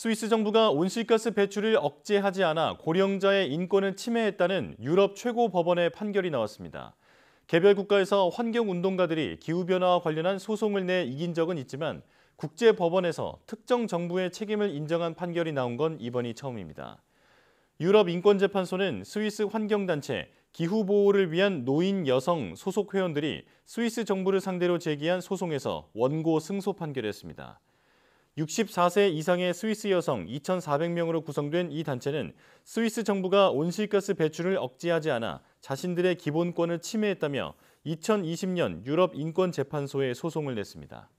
스위스 정부가 온실가스 배출을 억제하지 않아 고령자의 인권을 침해했다는 유럽 최고 법원의 판결이 나왔습니다. 개별 국가에서 환경운동가들이 기후변화와 관련한 소송을 내 이긴 적은 있지만 국제 법원에서 특정 정부의 책임을 인정한 판결이 나온 건 이번이 처음입니다. 유럽 인권재판소는 스위스 환경단체 기후보호를 위한 노인 여성 소속 회원들이 스위스 정부를 상대로 제기한 소송에서 원고 승소 판결했습니다. 64세 이상의 스위스 여성 2,400명으로 구성된 이 단체는 스위스 정부가 온실가스 배출을 억제하지 않아 자신들의 기본권을 침해했다며 2020년 유럽 인권재판소에 소송을 냈습니다.